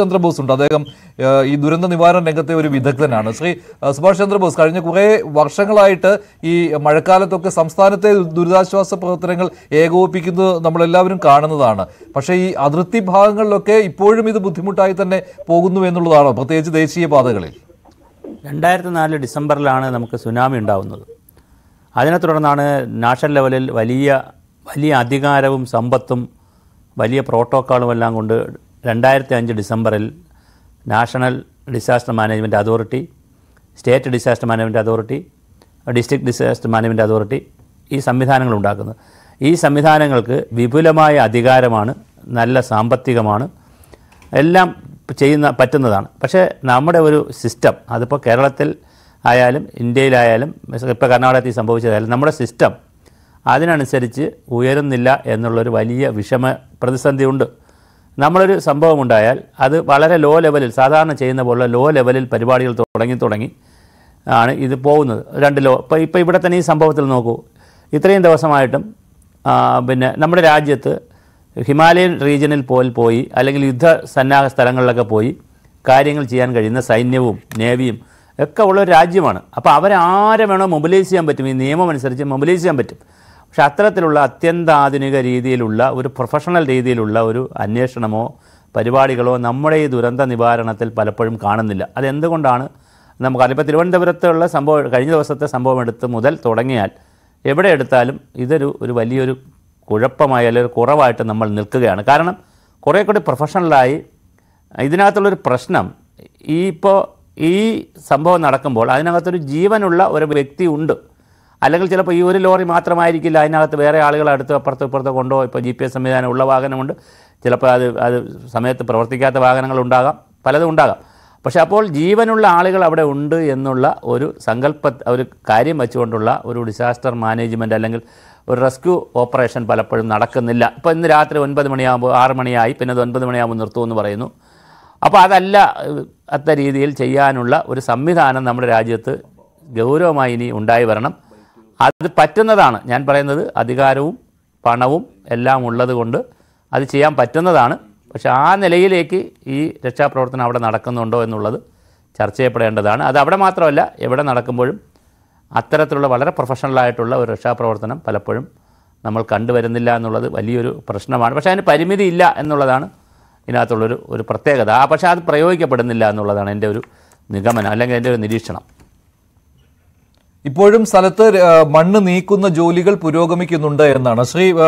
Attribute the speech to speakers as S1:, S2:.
S1: ചന്ദ്രബോസ് ഉണ്ട് അദ്ദേഹം ഈ ദുരന്ത നിവാരണ രംഗത്തെ ഒരു വിദഗ്ധനാണ് ശ്രീ സുഭാഷ് ചന്ദ്രബോസ് കഴിഞ്ഞ കുറേ വർഷങ്ങളായിട്ട് ഈ മഴക്കാലത്തൊക്കെ സംസ്ഥാനത്തെ ദുരിതാശ്വാസ പ്രവർത്തനങ്ങൾ ഏകോപിപ്പിക്കുന്നത് നമ്മളെല്ലാവരും കാണുന്നതാണ് പക്ഷേ ഈ അതിർത്തി ഭാഗങ്ങളിലൊക്കെ ഇപ്പോഴും ഇത് ബുദ്ധിമുട്ടായി
S2: തന്നെ പോകുന്നു എന്നുള്ളതാണോ പ്രത്യേകിച്ച് ദേശീയ പാതകളിൽ രണ്ടായിരത്തി നാല് ഡിസംബറിലാണ് നമുക്ക് സുനാമി ഉണ്ടാവുന്നത് അതിനെ തുടർന്നാണ് നാഷണൽ ലെവലിൽ വലിയ വലിയ അധികാരവും സമ്പത്തും വലിയ പ്രോട്ടോക്കോളും എല്ലാം കൊണ്ട് രണ്ടായിരത്തി അഞ്ച് ഡിസംബറിൽ national disaster management authority state disaster management authority district disaster management authority ഈ സംവിധാനങ്ങൾ ഉണ്ടാക്കുന്നത് ഈ സംവിധാനങ്ങൾക്ക് വിപുലമായ അധികാരമാണ് നല്ല സാമ്പത്തികമാണ് എല്ലാം ചെയ്യുന്ന പറ്റുന്നതാണ് പക്ഷേ നമ്മുടെ ഒരു സിസ്റ്റം അതിപ്പോൾ കേരളത്തിൽ ആയാലും ഇന്ത്യയിലായാലും ഇപ്പോൾ കർണാടകത്തിൽ സംഭവിച്ചതായാലും നമ്മുടെ സിസ്റ്റം അതിനനുസരിച്ച് ഉയരുന്നില്ല എന്നുള്ളൊരു വലിയ വിഷമ പ്രതിസന്ധിയുണ്ട് നമ്മളൊരു സംഭവം ഉണ്ടായാൽ അത് വളരെ ലോ ലെവലിൽ സാധാരണ ചെയ്യുന്ന പോലുള്ള ലോ ലെവലിൽ പരിപാടികൾ തുടങ്ങി തുടങ്ങി ആണ് ഇത് പോകുന്നത് രണ്ട് ലോ ഇപ്പോൾ ഇപ്പോൾ ഇവിടെ തന്നെ ഈ സംഭവത്തിൽ നോക്കൂ ഇത്രയും ദിവസമായിട്ടും പിന്നെ നമ്മുടെ രാജ്യത്ത് ഹിമാലയൻ റീജിയനിൽ പോൽ പോയി അല്ലെങ്കിൽ യുദ്ധ സന്നാഹ സ്ഥലങ്ങളിലൊക്കെ പോയി കാര്യങ്ങൾ ചെയ്യാൻ കഴിയുന്ന സൈന്യവും നേവിയും ഒക്കെ ഉള്ള ഒരു രാജ്യമാണ് അപ്പോൾ അവരാരെ വേണോ മൊബിലൈസ് ചെയ്യാൻ പറ്റും ഈ നിയമം അനുസരിച്ച് മൊബിലൈസ് ചെയ്യാൻ പറ്റും ശാസ്ത്രത്തിലുള്ള അത്യന്താധുനിക രീതിയിലുള്ള ഒരു പ്രൊഫഷണൽ രീതിയിലുള്ള ഒരു അന്വേഷണമോ പരിപാടികളോ നമ്മുടെ ഈ ദുരന്ത നിവാരണത്തിൽ പലപ്പോഴും കാണുന്നില്ല അതെന്തുകൊണ്ടാണ് നമുക്കറിയാം ഇപ്പോൾ തിരുവനന്തപുരത്തുള്ള സംഭവം കഴിഞ്ഞ ദിവസത്തെ സംഭവം എടുത്ത് മുതൽ തുടങ്ങിയാൽ എവിടെ എടുത്താലും ഇതൊരു ഒരു വലിയൊരു കുഴപ്പമായ അല്ലെങ്കിൽ കുറവായിട്ട് നമ്മൾ നിൽക്കുകയാണ് കാരണം കുറേ കൂടി പ്രൊഫഷണലായി ഇതിനകത്തുള്ളൊരു പ്രശ്നം ഈ ഇപ്പോൾ ഈ സംഭവം നടക്കുമ്പോൾ അതിനകത്തൊരു ജീവനുള്ള ഒരു വ്യക്തി ഉണ്ട് അല്ലെങ്കിൽ ചിലപ്പോൾ ഈ ഒരു ലോറി മാത്രമായിരിക്കില്ല അതിനകത്ത് വേറെ ആളുകൾ അടുത്ത് അപ്പുറത്ത് ഇപ്പുറത്ത് കൊണ്ടോ ഇപ്പോൾ ജി പി എസ് സംവിധാനം ഉള്ള വാഹനമുണ്ട് ചിലപ്പോൾ അത് അത് സമയത്ത് പ്രവർത്തിക്കാത്ത വാഹനങ്ങളുണ്ടാകാം പലതും ഉണ്ടാകാം പക്ഷേ അപ്പോൾ ജീവനുള്ള ആളുകൾ അവിടെ ഉണ്ട് എന്നുള്ള ഒരു സങ്കല്പ ഒരു കാര്യം വെച്ചുകൊണ്ടുള്ള ഒരു ഡിസാസ്റ്റർ മാനേജ്മെൻ്റ് അല്ലെങ്കിൽ ഒരു റെസ്ക്യൂ ഓപ്പറേഷൻ പലപ്പോഴും നടക്കുന്നില്ല ഇപ്പോൾ ഇന്ന് രാത്രി ഒൻപത് മണിയാകുമ്പോൾ ആറ് മണിയായി പിന്നെ അത് ഒൻപത് മണിയാകുമ്പോൾ നിർത്തുമെന്ന് പറയുന്നു അപ്പോൾ അതല്ല അത്ത രീതിയിൽ ചെയ്യാനുള്ള ഒരു സംവിധാനം നമ്മുടെ രാജ്യത്ത് ഗൗരവമായി ഇനി ഉണ്ടായി വരണം അത് പറ്റുന്നതാണ് ഞാൻ പറയുന്നത് അധികാരവും പണവും എല്ലാം ഉള്ളത് കൊണ്ട് അത് ചെയ്യാൻ പറ്റുന്നതാണ് പക്ഷേ ആ നിലയിലേക്ക് ഈ രക്ഷാപ്രവർത്തനം അവിടെ നടക്കുന്നുണ്ടോ എന്നുള്ളത് ചർച്ച ചെയ്യപ്പെടേണ്ടതാണ് അത് അവിടെ മാത്രമല്ല എവിടെ നടക്കുമ്പോഴും അത്തരത്തിലുള്ള വളരെ പ്രൊഫഷണലായിട്ടുള്ള ഒരു രക്ഷാപ്രവർത്തനം പലപ്പോഴും നമ്മൾ കണ്ടുവരുന്നില്ല എന്നുള്ളത് വലിയൊരു പ്രശ്നമാണ് പക്ഷേ അതിന് പരിമിതി ഇല്ല എന്നുള്ളതാണ് ഇതിനകത്തുള്ളൊരു ഒരു പ്രത്യേകത ആ പക്ഷേ അത് പ്രയോഗിക്കപ്പെടുന്നില്ല എന്നുള്ളതാണ് എൻ്റെ ഒരു നിഗമനം അല്ലെങ്കിൽ എൻ്റെ ഒരു നിരീക്ഷണം
S1: ഇപ്പോഴും സ്ഥലത്ത് മണ്ണ് നീക്കുന്ന ജോലികൾ പുരോഗമിക്കുന്നുണ്ട് എന്നാണ് ശ്രീ